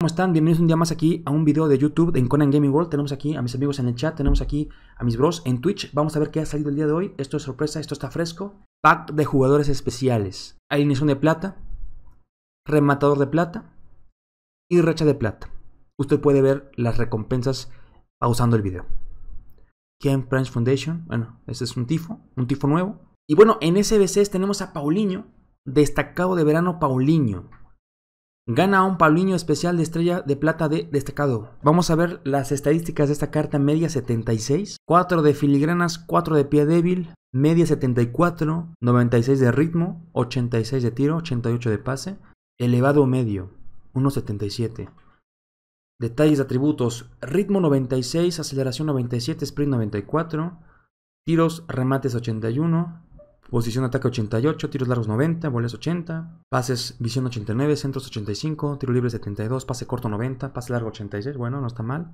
¿Cómo están? Bienvenidos un día más aquí a un video de YouTube de Conan Gaming World. Tenemos aquí a mis amigos en el chat, tenemos aquí a mis bros en Twitch. Vamos a ver qué ha salido el día de hoy. Esto es sorpresa, esto está fresco. Pack de jugadores especiales. Alineación de plata, rematador de plata y recha de plata. Usted puede ver las recompensas pausando el video. Ken Prince Foundation. Bueno, ese es un tifo, un tifo nuevo. Y bueno, en SBCs tenemos a Paulinho, destacado de verano Paulinho. Gana un Paulinho especial de estrella de plata de destacado. Vamos a ver las estadísticas de esta carta media 76, 4 de filigranas, 4 de pie débil, media 74, 96 de ritmo, 86 de tiro, 88 de pase, elevado medio, 1.77. Detalles de atributos, ritmo 96, aceleración 97, sprint 94, tiros, remates 81, Posición de ataque 88, tiros largos 90, bolas 80, pases visión 89, centros 85, tiro libre 72, pase corto 90, pase largo 86, bueno, no está mal.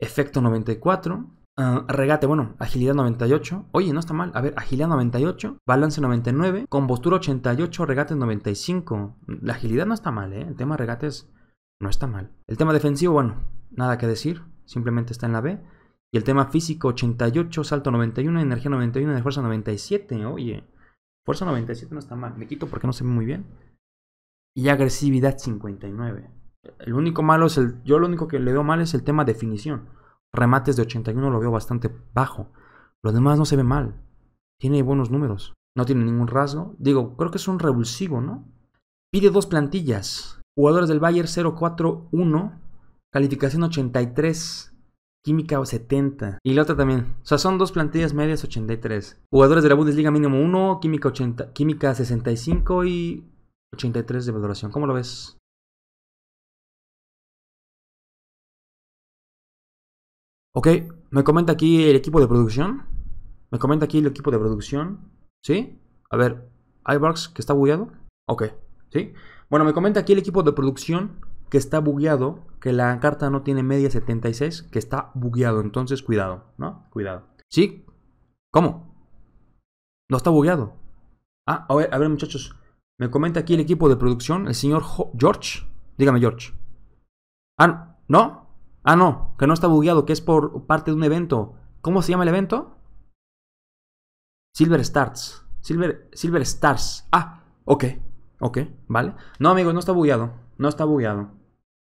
Efecto 94, ah, regate, bueno, agilidad 98, oye, no está mal, a ver, agilidad 98, balance 99, compostura 88, regate 95. La agilidad no está mal, ¿eh? El tema regates no está mal. El tema defensivo, bueno, nada que decir, simplemente está en la B. Y el tema físico 88, salto 91, energía 91, de fuerza 97, oye. Fuerza 97 no está mal. Me quito porque no se ve muy bien. Y agresividad 59. El único malo es el. Yo lo único que le veo mal es el tema definición. Remates de 81 lo veo bastante bajo. Lo demás no se ve mal. Tiene buenos números. No tiene ningún rasgo. Digo, creo que es un revulsivo, ¿no? Pide dos plantillas. Jugadores del Bayern 0 1 Calificación 83. Química 70. Y la otra también. O sea, son dos plantillas medias 83. Jugadores de la Bundesliga mínimo 1, Química, 80, química 65 y 83 de valoración. ¿Cómo lo ves? Ok, me comenta aquí el equipo de producción. Me comenta aquí el equipo de producción. ¿Sí? A ver, Ibarks, que está bugueado. Ok, ¿sí? Bueno, me comenta aquí el equipo de producción que está bugueado, que la carta no tiene media 76, que está bugueado. Entonces, cuidado, ¿no? Cuidado. ¿Sí? ¿Cómo? No está bugueado. Ah, a ver, a ver, muchachos. Me comenta aquí el equipo de producción, el señor George. Dígame, George. Ah, ¿no? Ah, no, que no está bugueado, que es por parte de un evento. ¿Cómo se llama el evento? Silver Stars. Silver, Silver Stars. Ah, ok, ok, vale. No, amigos, no está bugueado. No está bugueado.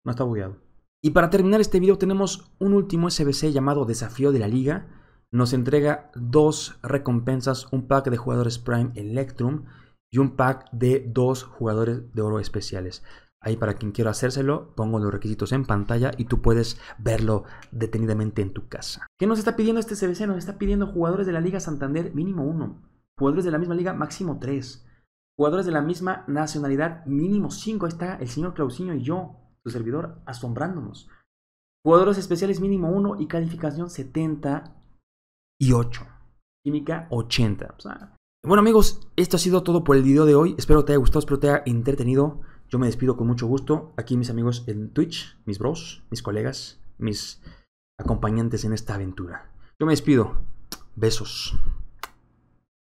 No está bugueado. Y para terminar este video tenemos un último SBC llamado Desafío de la Liga. Nos entrega dos recompensas, un pack de jugadores Prime Electrum y un pack de dos jugadores de oro especiales. Ahí para quien quiera hacérselo, pongo los requisitos en pantalla y tú puedes verlo detenidamente en tu casa. ¿Qué nos está pidiendo este SBC? Nos está pidiendo jugadores de la Liga Santander mínimo uno, jugadores de la misma liga máximo tres, jugadores de la misma nacionalidad mínimo cinco. está el señor Clausinho y yo tu servidor, asombrándonos. Jugadores especiales mínimo 1 y calificación 78. Química 80. bueno amigos, esto ha sido todo por el video de hoy. Espero te haya gustado, espero te haya entretenido. Yo me despido con mucho gusto. Aquí mis amigos en Twitch, mis bros, mis colegas, mis acompañantes en esta aventura. Yo me despido. Besos.